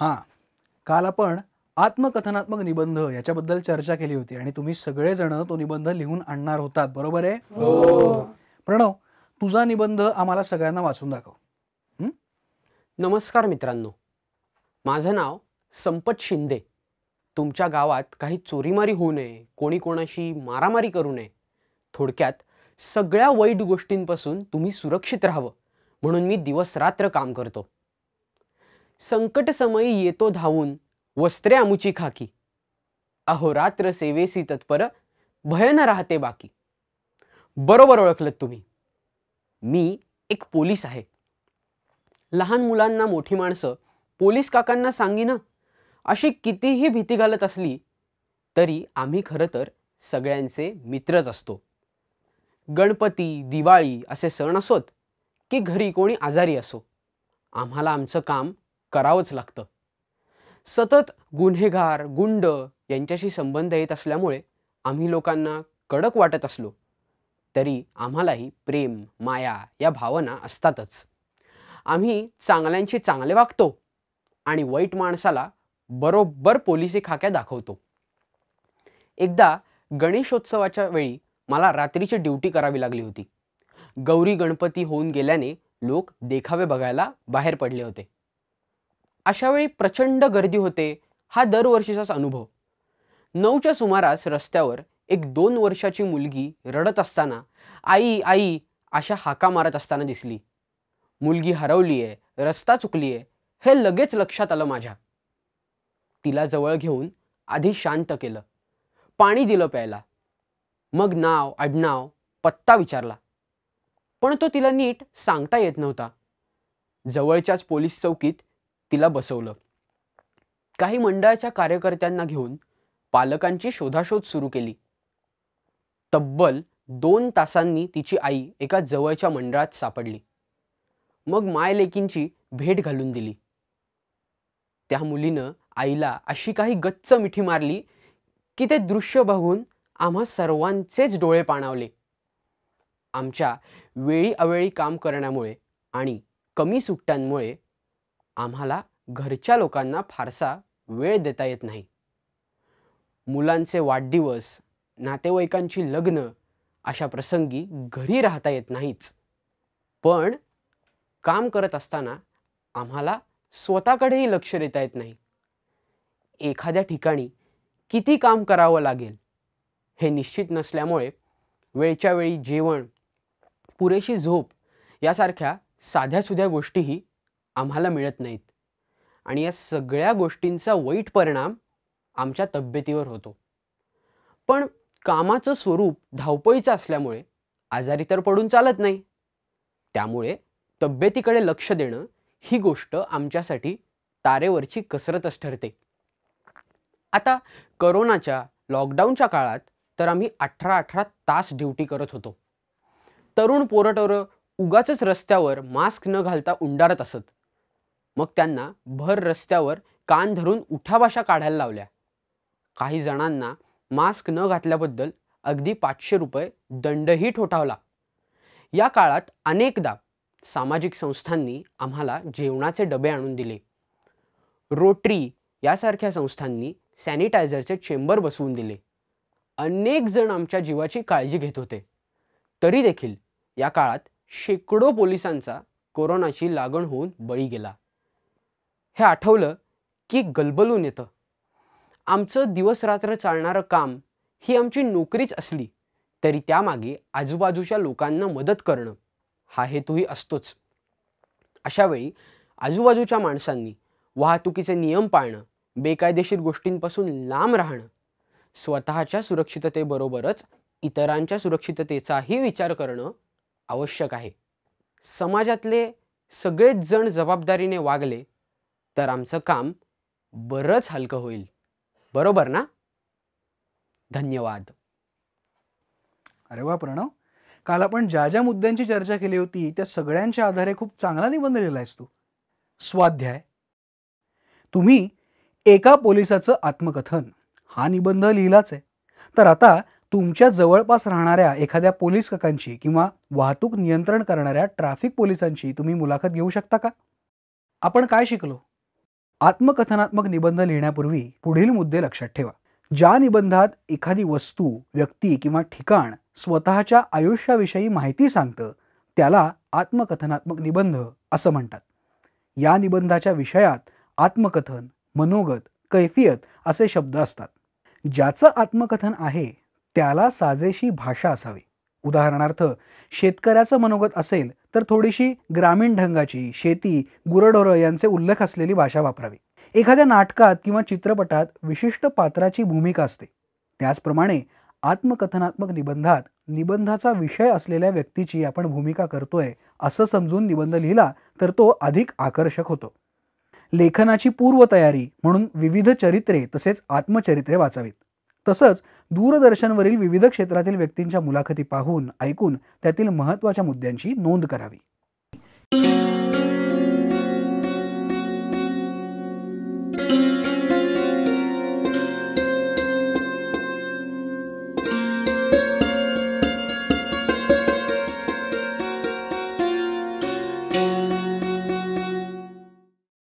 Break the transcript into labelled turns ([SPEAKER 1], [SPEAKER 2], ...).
[SPEAKER 1] हां काल आपण आत्मकथनात्मक निबंध याच्याबद्दल चर्चा केली होती आणि तुम्ही सगळेजण तो निबंध लिहून आणणार होतात बरोबर आहे हो. प्रणव तुझा निबंध आम्हाला सगळ्यांना
[SPEAKER 2] वाचून दाखव नमस्कार मित्रांनो माझं नाव संपत शिंदे तुमच्या गावात काही चोरीमारी होऊ नये कोणी कोणाशी मारामारी करू नये थोडक्यात सगळ्या वाईट गोष्टींपासून तुम्ही सुरक्षित राहावं म्हणून मी दिवस रात्र काम करतो संकट संकटसमयी येतो धावून वस्त्रे आमुची खाकी रात्र सेवेसी तत्पर भयन राहते बाकी बरोबर ओळखलं तुम्ही मी एक पोलीस आहे लहान मुलांना मोठी माणसं पोलीस काकांना सांगीन अशी कितीही भीती घालत असली तरी आम्ही खरं तर सगळ्यांचे मित्रच असतो गणपती दिवाळी असे सण असोत की घरी कोणी आजारी असो आम्हाला आमचं काम करावंच लागतं सतत गुन्हेगार गुंड यांच्याशी संबंध येत असल्यामुळे आम्ही लोकांना कडक वाटत असलो तरी आम्हालाही प्रेम माया या भावना असतातच आम्ही चांगल्यांशी चांगले वागतो आणि वाईट माणसाला बरोबर पोलिसी खाक्या दाखवतो एकदा गणेशोत्सवाच्या वेळी मला रात्रीची ड्युटी करावी लागली होती गौरी गणपती होऊन गेल्याने लोक देखावे बघायला बाहेर पडले होते अशावेळी प्रचंड गर्दी होते हा दरवर्षीचाच अनुभव नऊच्या सुमारास रस्त्यावर एक दोन वर्षाची मुलगी रडत असताना आई आई अशा हाका मारत असताना दिसली मुलगी हरवली आहे रस्ता चुकली आहे हे लगेच लक्षात आलं माझ्या तिला जवळ घेऊन आधी शांत केलं पाणी दिलं प्यायला मग नाव आडनाव पत्ता विचारला पण तो तिला नीट सांगता येत नव्हता जवळच्याच पोलीस चौकीत तिला बसवलं काही मंडळाच्या कार्यकर्त्यांना घेऊन पालकांची शोधाशोध सुरू केली तब्बल दोन तासांनी तिची आई एका जवळच्या मंडळात सापडली मग मायलेकींची भेट घालून दिली त्या मुलीनं आईला अशी काही गच्च मिठी मारली की ते दृश्य बघून आम्हा सर्वांचेच डोळे पाणावले आमच्या वेळी अवेळी काम करण्यामुळे आणि कमी सुट्ट्यांमुळे आम्हाला घरच्या लोकांना फारसा वेळ देता येत नाही मुलांचे वाढदिवस नातेवाईकांची लग्न अशा प्रसंगी घरी राहता येत नाहीच पण काम करत असताना आम्हाला स्वतःकडेही लक्ष देता येत नाही एखाद्या ठिकाणी किती काम करावं लागेल हे निश्चित नसल्यामुळे वेळच्या वेळी जेवण पुरेशी झोप यासारख्या साध्यासुध्या गोष्टीही आम्हाला मिळत नाहीत आणि या सगळ्या गोष्टींचा वाईट परिणाम आमच्या तब्येतीवर होतो पण कामाचं स्वरूप धावपळीचं असल्यामुळे आजारी तर पडून चालत नाही त्यामुळे तब्येतीकडे लक्ष देणं ही गोष्ट आमच्यासाठी तारेवरची कसरतच ठरते आता करोनाच्या लॉकडाऊनच्या काळात तर आम्ही अठरा अठरा तास ड्युटी करत होतो तरुण पोरटोरं उगाच रस्त्यावर मास्क न घालता उंडारत असत मग त्यांना भर रस्त्यावर कान धरून उठाभाषा काढायला लावल्या काही जणांना मास्क न घातल्याबद्दल अगदी पाचशे रुपये दंडही ठोठावला या काळात अनेकदा सामाजिक संस्थांनी आम्हाला जेवणाचे डबे आणून दिले रोटरी यासारख्या संस्थांनी सॅनिटायझरचे चेंबर बसवून दिले अनेक जण आमच्या जीवाची काळजी घेत होते तरी देखील या काळात शेकडो पोलिसांचा कोरोनाची लागण होऊन बळी गेला हे आठवलं की गलबलून येतं आमचं दिवसरात्र चालणारं काम ही आमची नोकरीच असली तरी त्यामागे आजूबाजूच्या लोकांना मदत करणं हा हेतूही असतोच अशावेळी आजूबाजूच्या माणसांनी वाहतुकीचे नियम पाळणं बेकायदेशीर गोष्टींपासून लांब राहणं स्वतःच्या सुरक्षिततेबरोबरच इतरांच्या सुरक्षिततेचाही विचार करणं आवश्यक आहे समाजातले सगळेच जण जबाबदारीने वागले तर आमचं काम बरंच हलकं होईल बरोबर ना धन्यवाद
[SPEAKER 1] अरे वा प्रणव काल आपण ज्या ज्या मुद्द्यांची चर्चा केली होती त्या सगळ्यांच्या आधारे खूप चांगला निबंध लिहिला आहेस तू स्वाध्याय तुम्ही एका पोलिसाचं आत्मकथन हा निबंध लिहिलाच आहे तर आता तुमच्या जवळपास राहणाऱ्या एखाद्या पोलीस काकांची किंवा वाहतूक नियंत्रण करणाऱ्या ट्रॅफिक पोलिसांची तुम्ही मुलाखत घेऊ शकता का आपण काय शिकलो आत्मकथनात्मक निबंध लिहिण्यापूर्वी पुढील मुद्दे लक्षात ठेवा ज्या निबंधात एखादी वस्तू व्यक्ती किंवा ठिकाण स्वतःच्या आयुष्याविषयी माहिती सांगतं त्याला आत्मकथनात्मक निबंध असं म्हणतात या निबंधाच्या विषयात आत्मकथन मनोगत कैफियत असे शब्द असतात ज्याचं आत्मकथन आहे त्याला साजेशी भाषा असावी उदाहरणार्थ शेतकऱ्याचं मनोगत असेल तर थोडीशी ग्रामीण ढंगाची शेती गुरढोरं यांचे उल्लेख असलेली भाषा वापरावी एखाद्या नाटकात किंवा चित्रपटात विशिष्ट पात्राची भूमिका असते त्याचप्रमाणे आत्मकथनात्मक निबंधात निबंधाचा विषय असलेल्या व्यक्तीची आपण भूमिका करतोय असं समजून निबंध लिहिला तर तो अधिक आकर्षक होतो लेखनाची पूर्वतयारी म्हणून विविध चरित्रे तसेच आत्मचरित्रे वाचावीत तसंच दूरदर्शनवरील विविध क्षेत्रातील व्यक्तींच्या मुलाखती पाहून ऐकून त्यातील महत्त्वाच्या मुद्द्यांची नोंद करावी